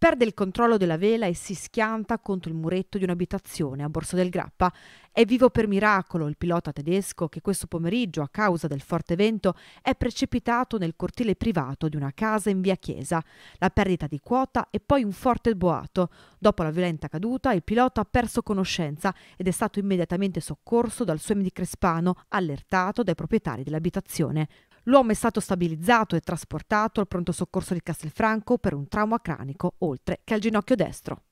perde il controllo della vela e si schianta contro il muretto di un'abitazione a Borso del Grappa. È vivo per miracolo il pilota tedesco che questo pomeriggio, a causa del forte vento, è precipitato nel cortile privato di una casa in via Chiesa. La perdita di quota e poi un forte boato. Dopo la violenta caduta, il pilota ha perso conoscenza ed è stato immediatamente soccorso dal suo di Crespano, allertato dai proprietari dell'abitazione. L'uomo è stato stabilizzato e trasportato al pronto soccorso di Castelfranco per un trauma cranico, oltre che al ginocchio destro.